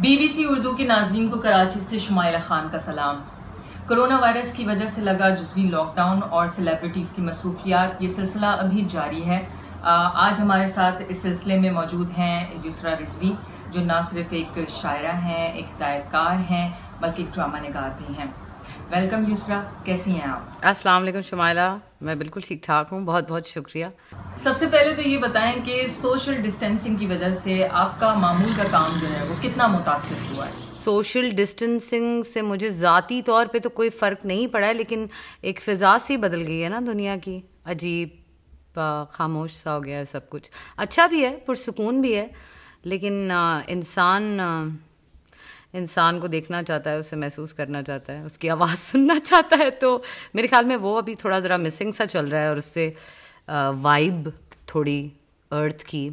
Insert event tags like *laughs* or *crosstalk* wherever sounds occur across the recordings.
BBC Urdu के नाजरीन को कराची से शुमाइला खान का सलाम कोरोना वायरस की वजह से लगा जुजवी लॉकडाउन और सेलिब्रिटीज की मसरूफियात ये सिलसिला अभी जारी है आज हमारे साथ इस सिलसिले में मौजूद हैं यूसरा रिजवी जो ना सिर्फ एक शायरा हैं एक हिदायतकार हैं बल्कि एक ड्रामा नगार भी हैं वेलकम यूसरा कैसी हैं आप अस्सलाम वालेकुम शुमाइला मैं बिल्कुल ठीक ठाक हूँ बहुत बहुत शुक्रिया सबसे पहले तो ये बताएं कि सोशल डिस्टेंसिंग की वजह से आपका मामूल का काम जो है वो कितना मुतासर हुआ है सोशल डिस्टेंसिंग से मुझे ज़ाती तौर पे तो कोई फ़र्क नहीं पड़ा है लेकिन एक फ़िज़ा सी बदल गई है ना दुनिया की अजीब खामोश सा हो गया है सब कुछ अच्छा भी है पुरसकून भी है लेकिन इंसान इंसान को देखना चाहता है उसे महसूस करना चाहता है उसकी आवाज़ *laughs* सुनना चाहता है तो मेरे ख्याल में वो अभी थोड़ा ज़रा मिसिंग सा चल रहा है और उससे वाइब थोड़ी अर्थ की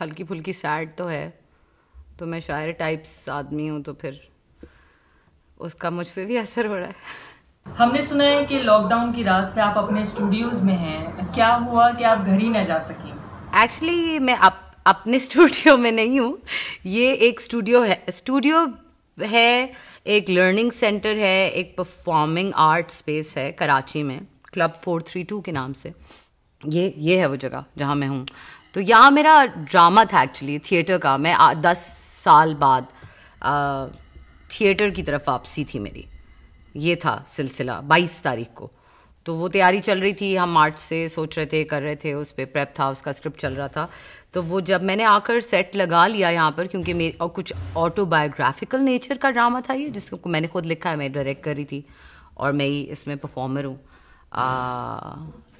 हल्की फुल्की सैड तो है तो मैं शायर टाइप्स आदमी हूँ तो फिर उसका मुझ पर भी असर हो रहा है हमने सुना है कि लॉकडाउन की रात से आप अपने स्टूडियोज में हैं क्या हुआ कि आप घर ही ना जा सकें एक्चुअली मैं आप अपने स्टूडियो में नहीं हूँ ये एक स्टूडियो है स्टूडियो है एक लर्निंग सेंटर है एक परफॉर्मिंग आर्ट स्पेस है कराची में क्लब फोर थ्री टू के नाम से ये ये है वो जगह जहाँ मैं हूँ तो यहाँ मेरा ड्रामा था एक्चुअली थिएटर का मैं आ, दस साल बाद थिएटर की तरफ वापसी थी मेरी ये था सिलसिला बाईस तारीख को तो वो तैयारी चल रही थी हम मार्च से सोच रहे थे कर रहे थे उस पर प्रेप था उसका स्क्रिप्ट चल रहा था तो वो जब मैंने आकर सेट लगा लिया यहाँ पर क्योंकि मेरे और कुछ ऑटोबायोग्राफिकल नेचर का ड्रामा था ये जिसको मैंने खुद लिखा है मैं डायरेक्ट कर रही थी और मैं ही इसमें परफॉर्मर हूँ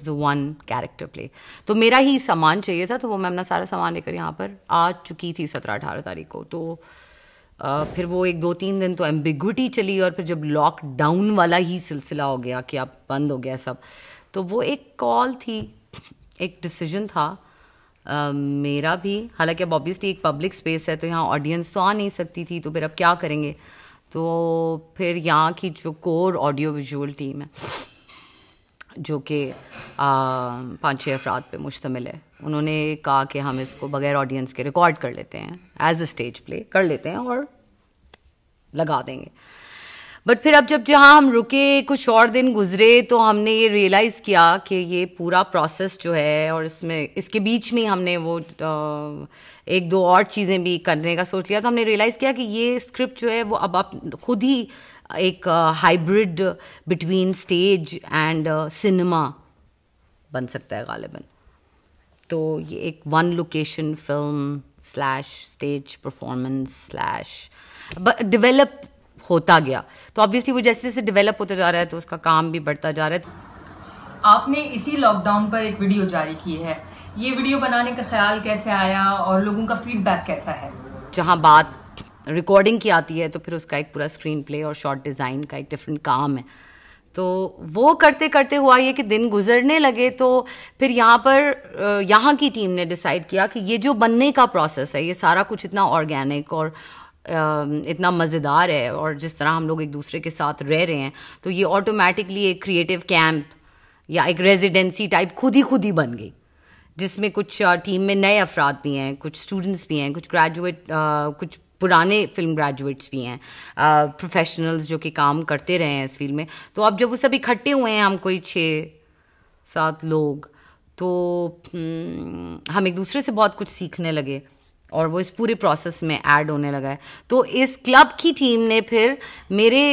जो वन कैरेक्टर प्ले तो मेरा ही सामान चाहिए था तो वो मैं अपना सारा सामान लेकर यहाँ पर आ चुकी थी सत्रह अठारह तारीख को तो फिर वो एक दो तीन दिन तो एम्बिगुटी चली और फिर जब लॉकडाउन वाला ही सिलसिला हो गया कि आप बंद हो गया सब तो वो एक कॉल थी एक डिसीजन था Uh, मेरा भी हालांकि अब ऑब्वियसली एक पब्लिक स्पेस है तो यहाँ ऑडियंस तो आ नहीं सकती थी तो फिर अब क्या करेंगे तो फिर यहाँ की जो कोर ऑडियो विजुअल टीम है जो कि पाँच छः अफराद पे मुश्तमिल है उन्होंने कहा कि हम इसको बगैर ऑडियंस के रिकॉर्ड कर लेते हैं एज अ स्टेज प्ले कर लेते हैं और लगा देंगे बट फिर अब जब जहाँ हम रुके कुछ और दिन गुजरे तो हमने ये रियलाइज़ किया कि ये पूरा प्रोसेस जो है और इसमें इसके बीच में हमने वो एक दो और चीज़ें भी करने का सोच लिया तो हमने रियलाइज़ किया कि ये स्क्रिप्ट जो है वो अब आप खुद ही एक hybrid between stage and cinema बन सकता है गालिबा तो ये एक one location film slash stage performance slash develop होता गया तो ऑब्वियसली वो जैसे जैसे डिवेलप होता जा रहा है तो उसका काम भी बढ़ता जा रहा है आपने इसी लॉकडाउन पर एक वीडियो जारी की है ये वीडियो बनाने का ख्याल कैसे आया और लोगों का फीडबैक कैसा है जहाँ बात रिकॉर्डिंग की आती है तो फिर उसका एक पूरा स्क्रीन प्ले और शॉर्ट डिज़ाइन का एक डिफरेंट काम है तो वो करते करते हुआ ये कि दिन गुजरने लगे तो फिर यहाँ पर यहाँ की टीम ने डिसाइड किया कि ये जो बनने का प्रोसेस है ये सारा कुछ इतना ऑर्गेनिक और इतना मज़ेदार है और जिस तरह हम लोग एक दूसरे के साथ रह रहे हैं तो ये ऑटोमेटिकली एक क्रिएटिव कैंप या एक रेजिडेंसी टाइप खुद ही खुद ही बन गई जिसमें कुछ टीम में नए अफराद भी हैं कुछ स्टूडेंट्स भी हैं कुछ ग्रेजुएट कुछ पुराने फिल्म ग्रेजुएट्स भी हैं प्रोफेशनल्स जो कि काम करते रहे हैं इस फील्ड में तो अब जब वो सब इकट्ठे हुए हैं हम कोई छः सात लोग तो हम्म, हम एक दूसरे से बहुत कुछ सीखने लगे और वो इस पूरे प्रोसेस में ऐड होने लगा है तो इस क्लब की टीम ने फिर मेरे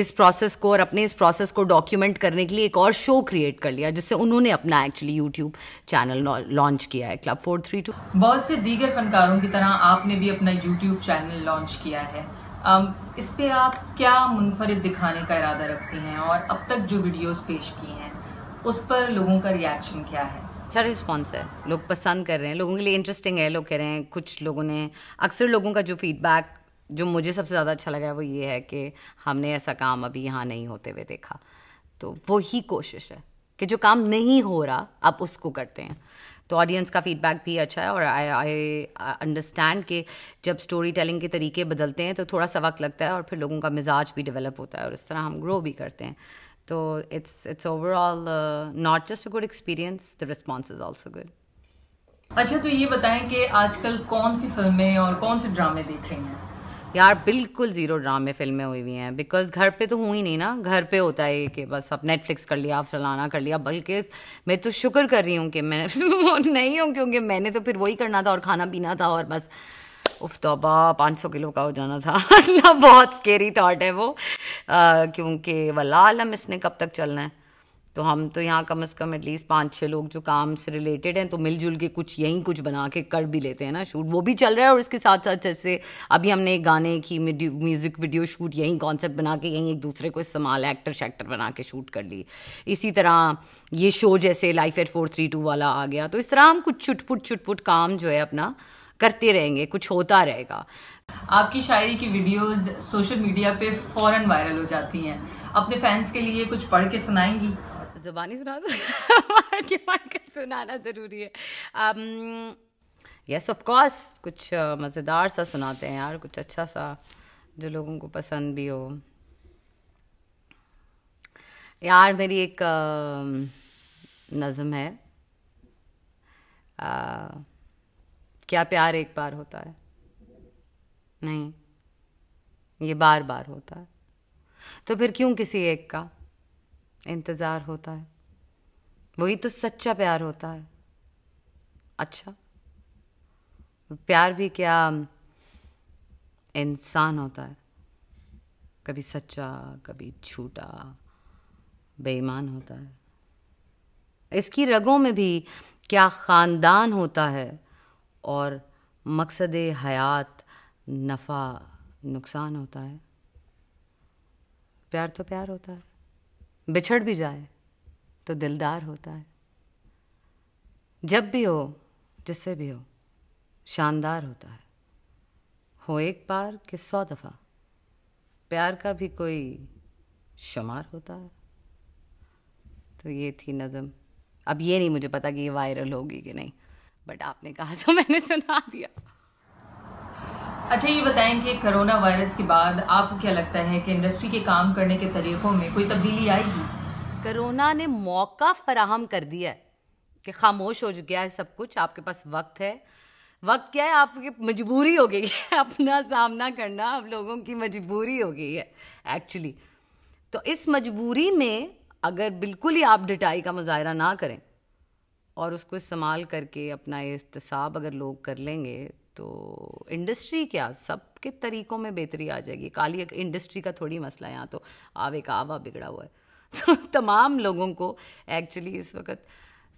इस प्रोसेस को और अपने इस प्रोसेस को डॉक्यूमेंट करने के लिए एक और शो क्रिएट कर लिया जिससे उन्होंने अपना एक्चुअली यूट्यूब चैनल लॉन्च किया है क्लब फोर थ्री टू बहुत से दीगर फनकारों की तरह आपने भी अपना यूट्यूब चैनल लॉन्च किया है um, इस पर आप क्या मुनफरद दिखाने का इरादा रखती हैं और अब तक जो वीडियोस पेश की हैं उस पर लोगों का रिएक्शन क्या है अच्छा रिस्पॉन्स है लोग पसंद कर रहे हैं लोगों के लिए इंटरेस्टिंग है लोग कह रहे हैं कुछ लोगों ने अक्सर लोगों का जो फीडबैक जो मुझे सबसे ज़्यादा अच्छा लगा है वो ये है कि हमने ऐसा काम अभी यहाँ नहीं होते हुए देखा तो वो ही कोशिश है कि जो काम नहीं हो रहा आप उसको करते हैं तो ऑडियंस का फीडबैक भी अच्छा है और आई आई अंडरस्टैंड कि जब स्टोरी टेलिंग के तरीके बदलते हैं तो थोड़ा सा वक्त लगता है और फिर लोगों का मिजाज भी डेवलप होता है और इस तरह हम ग्रो भी करते हैं तो it's it's overall not just a good experience the response is also good अच्छा तो ये बताएं कि आजकल कौन सी फिल्में और कौन से ड्रामे देख रही हैं यार बिल्कुल ज़ीरो ड्रामे फिल्में हुई हुई हैं बिकॉज घर पे तो हुई ही नहीं ना घर पे होता है कि बस अब नेटफ्लिक्स कर लिया आप फलाना कर लिया बल्कि मैं तो शुक्र कर रही हूँ कि मैं *laughs* नहीं हूँ क्योंकि मैंने तो फिर वही करना था और खाना पीना था और बस उफ पाँच सौ किलो का हो जाना था *laughs* ना बहुत स्केरी थाट है वो क्योंकि वला आलम इसने कब तक चलना है तो हम तो यहाँ कम से कम एटलीस्ट पाँच छः लोग जो काम से रिलेटेड हैं तो मिलजुल के कुछ यहीं कुछ बना के कर भी लेते हैं ना शूट वो भी चल रहा है और इसके साथ साथ जैसे अभी हमने एक गाने की म्यूज़िक वीडियो शूट यहीं कॉन्सेप्ट बना के यहीं एक दूसरे को इस्तेमाल एक्टर शैक्टर बना के शूट कर ली इसी तरह ये शो जैसे life eight four three two वाला आ गया तो इस तरह हम कुछ छुटपुट छुटपुट काम जो है अपना करते रहेंगे कुछ होता रहेगा आपकी शायरी की वीडियोस सोशल मीडिया पे फौरन वायरल हो जाती हैं अपने फैंस के लिए कुछ पढ़ के सुनाएंगी जबानी सुना *laughs* सुनाना ज़रूरी है यस ऑफ कोर्स कुछ uh, मज़ेदार सा सुनाते हैं यार कुछ अच्छा सा जो लोगों को पसंद भी हो यार मेरी एक um, नज़म है आ, uh, क्या प्यार एक बार होता है नहीं ये बार बार होता है तो फिर क्यों किसी एक का इंतज़ार होता है वही तो सच्चा प्यार होता है अच्छा प्यार भी क्या इंसान होता है कभी सच्चा कभी झूठा बेईमान होता है इसकी रगों में भी क्या ख़ानदान होता है और मकसद हयात नफ़ा नुकसान होता है प्यार तो प्यार होता है बिछड़ भी जाए तो दिलदार होता है जब भी हो जिससे भी हो शानदार होता है हो एक बार कि सौ दफ़ा प्यार का भी कोई शुमार होता है तो ये थी नज़म अब ये नहीं मुझे पता कि ये वायरल होगी कि नहीं बट आपने कहा तो मैंने सुना दिया अच्छा ये बताएं कि कोरोना वायरस के बाद आपको क्या लगता है कि इंडस्ट्री के काम करने के तरीकों में कोई तब्दीली आएगी कोरोना ने मौका फराहम कर दिया कि खामोश हो गया है सब कुछ आपके पास वक्त है वक्त क्या है आपकी मजबूरी हो गई है *laughs* अपना सामना करना आप लोगों की मजबूरी हो गई है एक्चुअली तो इस मजबूरी में अगर बिल्कुल ही आप डिटाई का मुजाहरा ना करें और उसको इस्तेमाल करके अपना इसतसाब अगर लोग कर लेंगे तो इंडस्ट्री क्या सबके तरीक़ों में बेहतरी आ जाएगी काली इंडस्ट्री का थोड़ी मसला है यहाँ तो आवे का आवा बिगड़ा हुआ है *laughs* तो तमाम लोगों को एक्चुअली इस वक्त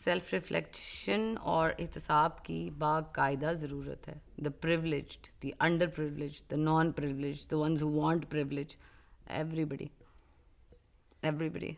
सेल्फ रिफ्लेक्शन और एहतसाब की बाकायदा ज़रूरत है the privilege the under privilege the non privilege the ones who want everybody everybody